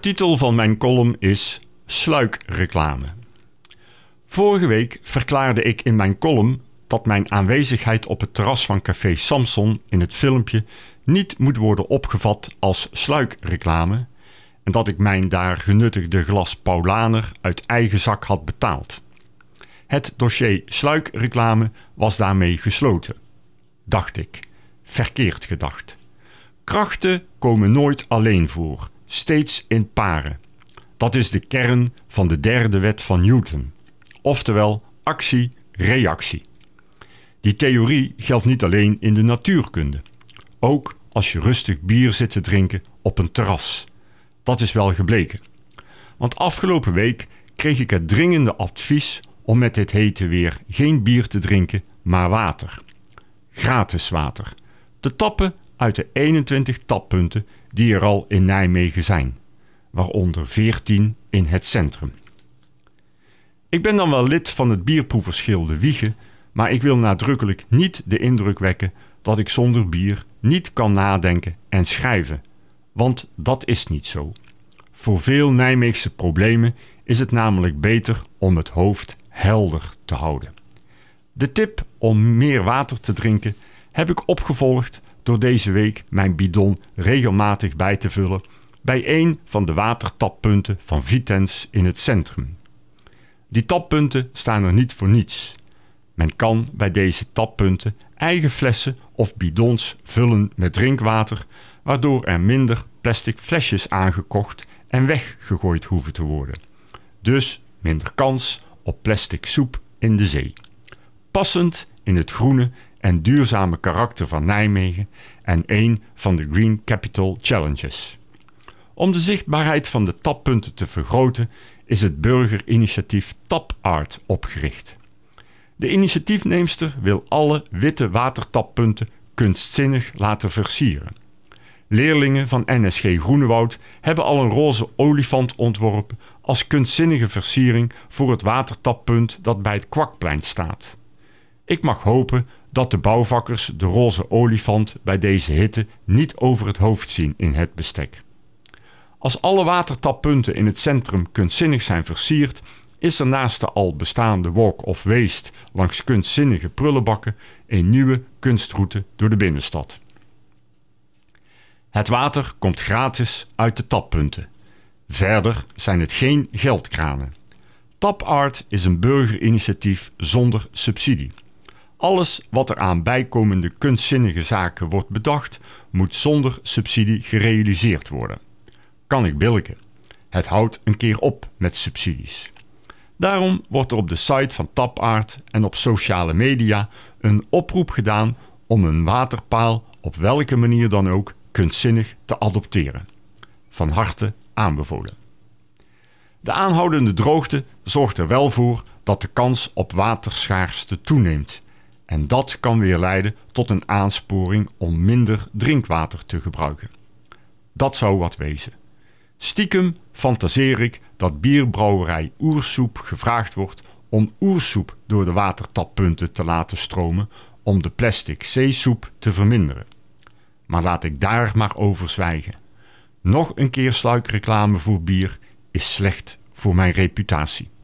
titel van mijn column is Sluikreclame. Vorige week verklaarde ik in mijn column dat mijn aanwezigheid op het terras van café Samson in het filmpje niet moet worden opgevat als sluikreclame en dat ik mijn daar genuttigde glas Paulaner uit eigen zak had betaald. Het dossier sluikreclame was daarmee gesloten. Dacht ik. Verkeerd gedacht. Krachten komen nooit alleen voor steeds in paren. Dat is de kern van de derde wet van Newton, oftewel actie-reactie. Die theorie geldt niet alleen in de natuurkunde, ook als je rustig bier zit te drinken op een terras. Dat is wel gebleken. Want afgelopen week kreeg ik het dringende advies om met dit hete weer geen bier te drinken, maar water. Gratis water. De tappen uit de 21 tappunten die er al in Nijmegen zijn, waaronder 14 in het centrum. Ik ben dan wel lid van het bierproeverschilde De Wiegen, maar ik wil nadrukkelijk niet de indruk wekken dat ik zonder bier niet kan nadenken en schrijven, want dat is niet zo. Voor veel Nijmeegse problemen is het namelijk beter om het hoofd helder te houden. De tip om meer water te drinken heb ik opgevolgd door deze week mijn bidon regelmatig bij te vullen bij een van de watertappunten van Vitens in het centrum. Die tappunten staan er niet voor niets. Men kan bij deze tappunten eigen flessen of bidons vullen met drinkwater, waardoor er minder plastic flesjes aangekocht en weggegooid hoeven te worden. Dus minder kans op plastic soep in de zee. Passend in het groene en duurzame karakter van Nijmegen en een van de Green Capital Challenges. Om de zichtbaarheid van de tappunten te vergroten is het burgerinitiatief TapArt opgericht. De initiatiefneemster wil alle witte watertappunten kunstzinnig laten versieren. Leerlingen van NSG Groenewoud hebben al een roze olifant ontworpen als kunstzinnige versiering voor het watertappunt dat bij het Kwakplein staat. Ik mag hopen dat de bouwvakkers de roze olifant bij deze hitte niet over het hoofd zien in het bestek. Als alle watertappunten in het centrum kunstzinnig zijn versierd, is er naast de al bestaande walk of waste langs kunstzinnige prullenbakken een nieuwe kunstroute door de binnenstad. Het water komt gratis uit de tappunten. Verder zijn het geen geldkranen. TapArt is een burgerinitiatief zonder subsidie. Alles wat er aan bijkomende kunstzinnige zaken wordt bedacht, moet zonder subsidie gerealiseerd worden. Kan ik billigen. Het houdt een keer op met subsidies. Daarom wordt er op de site van Tapaard en op sociale media een oproep gedaan om een waterpaal op welke manier dan ook kunstzinnig te adopteren. Van harte aanbevolen. De aanhoudende droogte zorgt er wel voor dat de kans op waterschaarste toeneemt en dat kan weer leiden tot een aansporing om minder drinkwater te gebruiken. Dat zou wat wezen. Stiekem fantaseer ik dat bierbrouwerij Oersoep gevraagd wordt om oersoep door de watertappunten te laten stromen om de plastic zeesoep te verminderen. Maar laat ik daar maar over zwijgen. Nog een keer sluikreclame voor bier is slecht voor mijn reputatie.